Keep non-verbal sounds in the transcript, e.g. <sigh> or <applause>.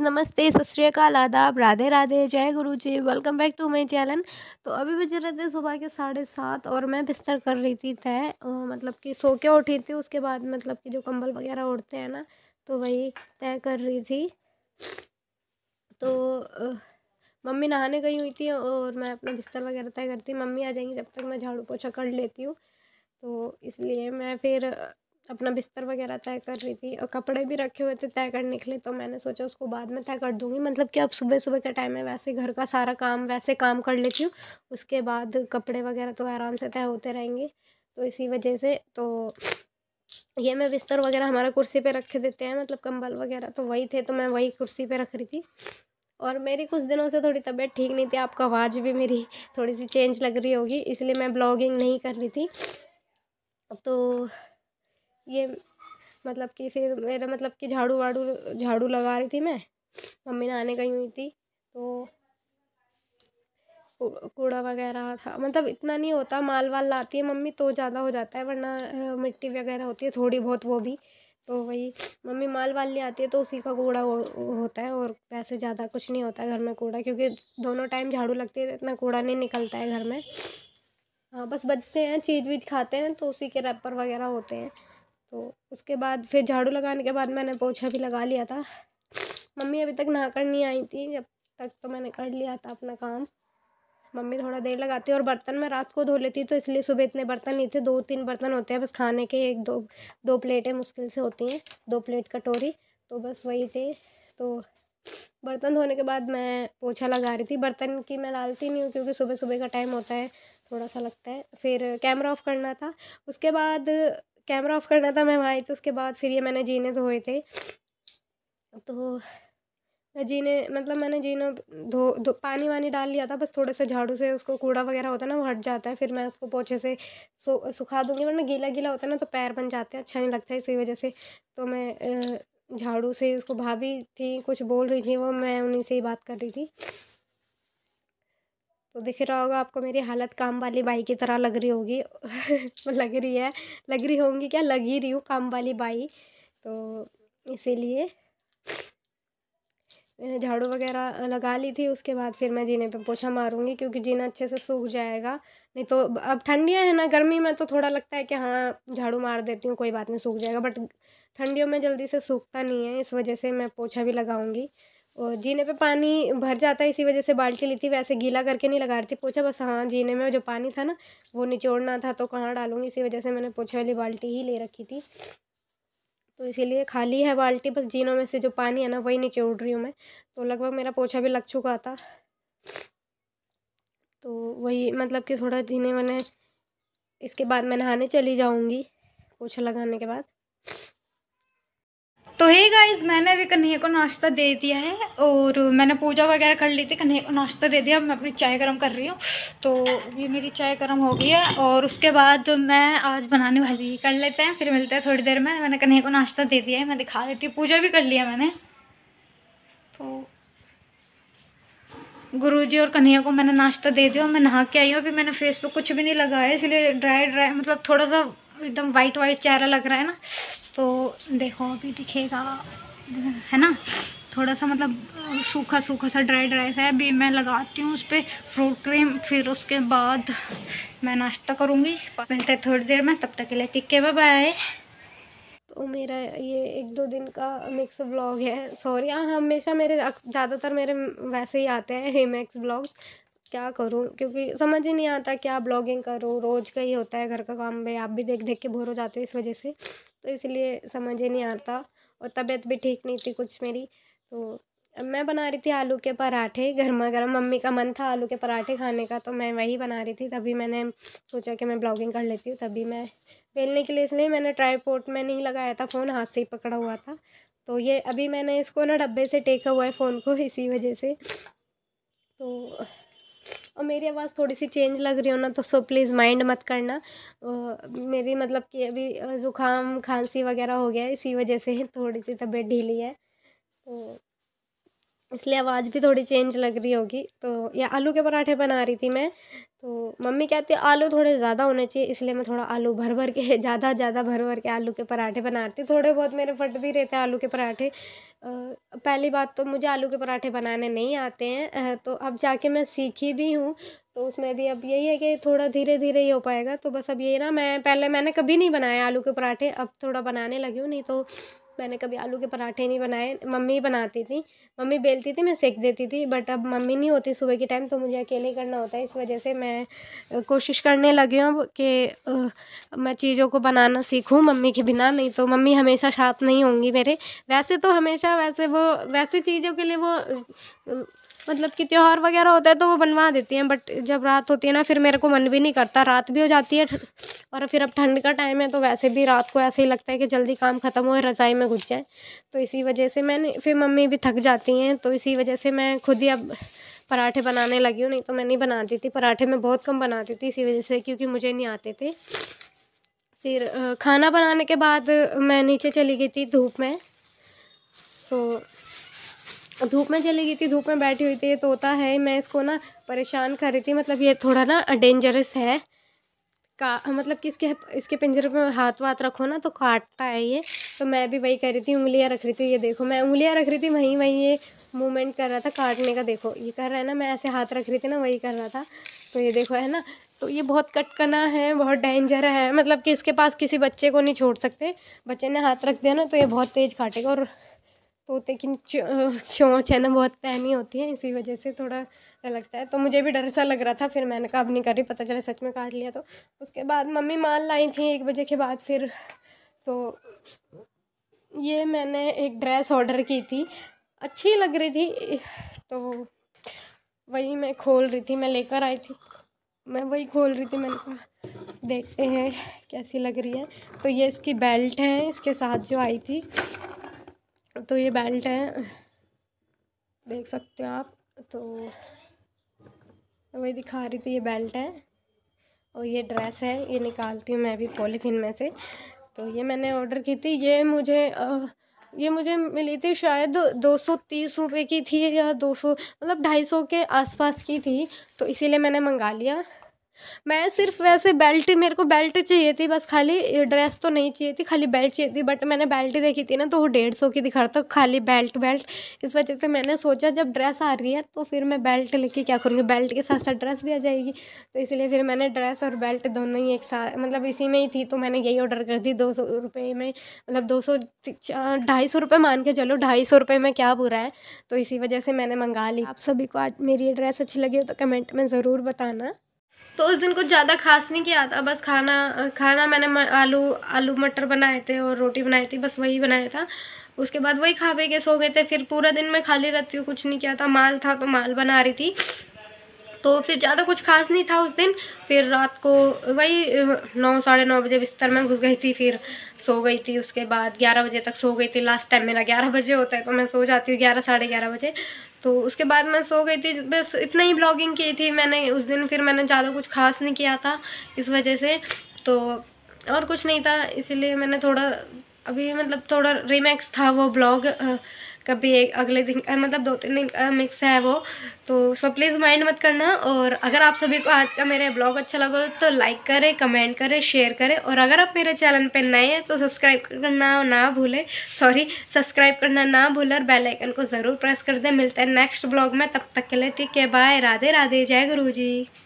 नमस्ते सत श्रीकाल आदाब राधे राधे जय गुरु जी welcome back to my channel तो अभी बज रहे थे सुबह के साढ़े सात और मैं बिस्तर कर रही थी तय मतलब कि सो के उठी थी उसके बाद मतलब कि जो कंबल वगैरह उड़ते हैं ना तो वही तय कर रही थी तो मम्मी नहाने गई हुई थी और मैं अपना बिस्तर वगैरह तय करती मम्मी आ जाएंगी जब तक मैं झाड़ू पोछा कर लेती हूँ तो इसलिए मैं फिर अपना बिस्तर वगैरह तय कर रही थी और कपड़े भी रखे हुए थे तय करने के लिए तो मैंने सोचा उसको बाद में तय कर दूँगी मतलब कि अब सुबह सुबह का टाइम है वैसे घर का सारा काम वैसे काम कर लेती हूँ उसके बाद कपड़े वगैरह तो आराम से तय होते रहेंगे तो इसी वजह से तो ये मैं बिस्तर वगैरह हमारा कुर्सी पे रखे देते हैं मतलब कंबल वगैरह तो वही थे तो मैं वही कुर्सी पे रख रही थी और मेरी कुछ दिनों से थोड़ी तबीयत ठीक नहीं थी आपका आवाज़ भी मेरी थोड़ी सी चेंज लग रही होगी इसलिए मैं ब्लॉगिंग नहीं कर रही थी तो ये मतलब कि फिर मेरा मतलब कि झाड़ू वाड़ू झाड़ू लगा रही थी मैं मम्मी आने गई हुई थी तो कूड़ा वगैरह था मतलब इतना नहीं होता माल वाल लाती है मम्मी तो ज़्यादा हो जाता है वरना मिट्टी वगैरह होती है थोड़ी बहुत वो भी तो वही मम्मी माल वाल ले आती है तो उसी का कूड़ा हो, होता है और वैसे ज़्यादा कुछ नहीं होता है घर में कूड़ा क्योंकि दोनों टाइम झाड़ू लगती है तो इतना कूड़ा नहीं निकलता है घर में हाँ बस बच्चे हैं चीज़ वीज खाते हैं तो उसी के रैपर वगैरह होते हैं तो उसके बाद फिर झाड़ू लगाने के बाद मैंने पोछा भी लगा लिया था मम्मी अभी तक नहा कर नहीं आई थी जब तक तो मैंने कर लिया था अपना काम मम्मी थोड़ा देर लगाती है और बर्तन मैं रात को धो लेती तो इसलिए सुबह इतने बर्तन नहीं थे दो तीन बर्तन होते हैं बस खाने के एक दो दो प्लेटें मुश्किल से होती हैं दो प्लेट कटोरी तो बस वही थे तो बर्तन धोने के बाद मैं पोछा लगा रही थी बर्तन की मैं डालती नहीं हूँ क्योंकि सुबह सुबह का टाइम होता है थोड़ा सा लगता है फिर कैमरा ऑफ करना था उसके बाद कैमरा ऑफ करना था वहाँ आई तो उसके बाद फिर ये मैंने जीने धोए थे तो मैं जीने मतलब मैंने जीने धो धो पानी वानी डाल लिया था बस थोड़ा सा झाड़ू से उसको कूड़ा वगैरह होता है ना वो हट जाता है फिर मैं उसको पोछे से सु, सुखा दूँगी वरना गीला गीला होता है ना तो पैर बन जाते हैं अच्छा नहीं लगता इसी वजह से तो मैं झाड़ू से उसको भाभी थी कुछ बोल रही थी वो मैं उन्हीं से ही बात कर रही थी तो दिख रहा होगा आपको मेरी हालत काम वाली बाई की तरह लग रही होगी <laughs> लग रही है लग रही होंगी क्या लग ही रही हूँ काम वाली बाई तो इसीलिए झाड़ू वगैरह लगा ली थी उसके बाद फिर मैं जीने पे पोछा मारूंगी क्योंकि जीना अच्छे से सूख जाएगा नहीं तो अब ठंडियाँ हैं ना गर्मी में तो थोड़ा लगता है कि हाँ झाड़ू मार देती हूँ कोई बात नहीं सूख जाएगा बट ठंडियों में जल्दी से सूखता नहीं है इस वजह से मैं पोछा भी लगाऊंगी और जीने पे पानी भर जाता है इसी वजह से बाल्टी ली थी वैसे गीला करके नहीं लगा रही थी पोछा बस हाँ जीने में जो पानी था ना वो निचोड़ना था तो कहाँ डालूँगी इसी वजह से मैंने पोछे वाली बाल्टी ही ले रखी थी तो इसीलिए खाली है बाल्टी बस जीनों में से जो पानी है ना वही निचोड़ रही हूँ मैं तो लगभग मेरा पोछा भी लग चुका था तो वही मतलब कि थोड़ा जीने मैंने इसके बाद मैं नहाने चली जाऊँगी पोछा लगाने के बाद तो हे गाइस मैंने अभी कन्हैया को नाश्ता दे दिया है और मैंने पूजा वगैरह कर ली थी कन्हैया को नाश्ता दे दिया मैं अपनी चाय गर्म कर रही हूँ तो ये मेरी चाय गर्म हो गई है और उसके बाद मैं आज बनाने वाली कर लेते हैं फिर मिलते हैं थोड़ी देर में मैंने कन्हैया को नाश्ता दे दिया है मैं दिखा देती हूँ पूजा भी कर लिया मैंने तो जी और कन्हैया को मैंने नाश्ता दे दिया मैं नहा के आई हूँ अभी मैंने फेस पर कुछ भी नहीं लगाया इसलिए ड्राई ड्राई मतलब थोड़ा सा एकदम वाइट वाइट चेहरा लग रहा है ना तो देखो अभी दिखेगा है ना थोड़ा सा मतलब सूखा सूखा सा ड्राई ड्राई सा है अभी मैं लगाती हूँ उस पर फ्रूट क्रीम फिर उसके बाद मैं नाश्ता करूँगी मिलते थोड़ी देर में तब तक के लिए टिक के बाय बाय तो मेरा ये एक दो दिन का मिक्स ब्लॉग है सॉरी हाँ हमेशा मेरे ज़्यादातर मेरे वैसे ही आते हैं हे ब्लॉग्स क्या करूँ क्योंकि समझ ही नहीं आता क्या ब्लॉगिंग करूँ रोज़ का ही होता है घर का काम भी आप भी देख देख के बोर हो जाते हो इस वजह से तो इसलिए समझ ही नहीं आता और तबीयत भी ठीक नहीं थी कुछ मेरी तो मैं बना रही थी आलू के पराठे गर्मा गर्म मम्मी का मन था आलू के पराठे खाने का तो मैं वही बना रही थी तभी मैंने सोचा कि मैं ब्लॉगिंग कर लेती हूँ तभी मैं बेलने के लिए इसलिए मैंने ट्राईपोर्ट में नहीं लगाया था फ़ोन हाथ से ही पकड़ा हुआ था तो ये अभी मैंने इसको ना डब्बे से टेका हुआ है फ़ोन को इसी वजह से तो और मेरी आवाज़ थोड़ी सी चेंज लग रही हो ना तो सो प्लीज़ माइंड मत करना मेरी मतलब कि अभी ज़ुकाम खांसी वगैरह हो गया इसी वजह से थोड़ी सी तबीयत ढीली है तो इसलिए आवाज़ भी थोड़ी चेंज लग रही होगी तो या आलू के पराठे बना रही थी मैं तो मम्मी कहती है आलू थोड़े ज़्यादा होने चाहिए इसलिए मैं थोड़ा आलू भर भर के <laughs> ज़्यादा ज़्यादा भर भर के आलू के पराठे बनाती थोड़े बहुत मेरे फट भी रहते हैं आलू के पराठे पहली बात तो मुझे आलू के पराठे बनाने नहीं आते हैं तो अब जाके मैं सीखी भी हूँ तो उसमें भी अब यही है कि थोड़ा धीरे धीरे ही हो पाएगा तो बस अब ये ना मैं पहले मैंने कभी नहीं बनाया आलू के पराठे अब थोड़ा बनाने लगी हूँ नहीं तो मैंने कभी आलू के पराठे नहीं बनाए मम्मी बनाती थी मम्मी बेलती थी मैं सेक देती थी बट अब मम्मी नहीं होती सुबह के टाइम तो मुझे अकेले ही करना होता है इस वजह से मैं कोशिश करने लगी हूँ कि मैं चीज़ों को बनाना सीखूँ मम्मी के बिना नहीं तो मम्मी हमेशा साथ नहीं होंगी मेरे वैसे तो हमेशा वैसे वो वैसे चीज़ों के लिए वो मतलब कि त्यौहार वगैरह होता है तो वो बनवा देती हैं बट जब रात होती है ना फिर मेरे को मन भी नहीं करता रात भी हो जाती है और फिर अब ठंड का टाइम है तो वैसे भी रात को ऐसे ही लगता है कि जल्दी काम ख़त्म हो रज़ाई में घुस जाए तो इसी वजह से मैंने फिर मम्मी भी थक जाती हैं तो इसी वजह से मैं खुद ही अब पराठे बनाने लगी हूँ नहीं तो मैं नहीं बनाती थी पराठे मैं बहुत कम बनाती थी इसी वजह से क्योंकि मुझे नहीं आते थे फिर खाना बनाने के बाद मैं नीचे चली गई थी धूप में तो धूप में चली गई थी धूप में बैठी हुई थी ये तोता है मैं इसको ना परेशान कर रही थी मतलब ये थोड़ा ना डेंजरस है का मतलब कि इसके इसके पिंजरे में हाथ वाथ रखो ना तो काटता है ये तो मैं भी वही कर रही थी उंगलियाँ रख रही थी ये देखो मैं उंगलियाँ रख रही थी वहीं वहीं ये मूवमेंट कर रहा था काटने का देखो ये कर रहा है ना मैं ऐसे हाथ रख रही थी ना वही कर रहा था तो ये देखो है ना तो ये बहुत कटकना है बहुत डेंजर है मतलब कि इसके पास किसी बच्चे को नहीं छोड़ सकते बच्चे ने हाथ रख दिया ना तो ये बहुत तेज़ काटेगा और तोते की चोंच है ना बहुत पहनी होती है इसी वजह से थोड़ा डर लगता है तो मुझे भी डर सा लग रहा था फिर मैंने कहा अब नहीं कर रही पता चला सच में काट लिया तो उसके बाद मम्मी माल लाई थी एक बजे के बाद फिर तो ये मैंने एक ड्रेस ऑर्डर की थी अच्छी लग रही थी तो वही मैं खोल रही थी मैं लेकर आई थी मैं वही खोल रही थी मैंने कहा देखते हैं कैसी लग रही है तो ये इसकी बेल्ट है इसके साथ जो आई थी तो ये बेल्ट है देख सकते हो आप तो वही दिखा रही थी ये बेल्ट है और ये ड्रेस है ये निकालती हूँ मैं भी पॉलीथीन में से तो ये मैंने ऑर्डर की थी ये मुझे आ, ये मुझे मिली थी शायद दो सौ तीस रुपये की थी या दो सौ मतलब ढाई सौ के आसपास की थी तो इसीलिए मैंने मंगा लिया मैं सिर्फ वैसे बेल्ट मेरे को बेल्ट चाहिए थी बस खाली ड्रेस तो नहीं चाहिए थी खाली बेल्ट चाहिए थी बट मैंने बेल्ट देखी थी ना तो वो डेढ़ सौ की दिखा रहा था खाली बेल्ट बेल्ट इस वजह से मैंने सोचा जब ड्रेस आ रही है तो फिर मैं बेल्ट लेके क्या करूँगी बेल्ट के साथ साथ ड्रेस भी आ जाएगी तो इसलिए फिर मैंने ड्रेस और बेल्ट दोनों ही एक साथ मतलब इसी में ही थी तो मैंने यही ऑर्डर कर दी दो सौ रुपये में मतलब दो सौ ढाई सौ रुपये मान के चलो ढाई सौ रुपये में क्या बुरा है तो इसी वजह से मैंने मंगा ली आप सभी को आज मेरी ड्रेस अच्छी लगी हो तो कमेंट में ज़रूर बताना तो उस दिन कुछ ज़्यादा खास नहीं किया था बस खाना खाना मैंने आलू आलू मटर बनाए थे और रोटी बनाई थी बस वही बनाया था उसके बाद वही खा पे के सो गए थे फिर पूरा दिन मैं खाली रहती हूँ कुछ नहीं किया था माल था तो माल बना रही थी तो फिर ज़्यादा कुछ खास नहीं था उस दिन फिर रात को वही नौ साढ़े नौ बजे बिस्तर में घुस गई थी फिर सो गई थी उसके बाद ग्यारह बजे तक सो गई थी लास्ट टाइम मेरा ग्यारह बजे होता है तो मैं सो जाती हूँ ग्यारह साढ़े ग्यारह बजे तो उसके बाद मैं सो गई थी बस इतना ही ब्लॉगिंग की थी मैंने उस दिन फिर मैंने ज़्यादा कुछ खास नहीं किया था इस वजह से तो और कुछ नहीं था इसीलिए मैंने थोड़ा अभी मतलब थोड़ा रिमैक्स था वो ब्लॉग कभी एक अगले दिन मतलब दो तीन दिन का मिक्स है वो तो सो प्लीज़ माइंड मत करना और अगर आप सभी को आज का मेरा ब्लॉग अच्छा लगा तो लाइक करें कमेंट करें शेयर करें और अगर आप मेरे चैनल पर नए हैं तो सब्सक्राइब करना ना भूलें सॉरी सब्सक्राइब करना ना भूलें और बेलाइकन को ज़रूर प्रेस कर दें मिलते हैं नेक्स्ट ब्लॉग में तब तक के लिए ठीक है बाय राधे राधे जय गुरु जी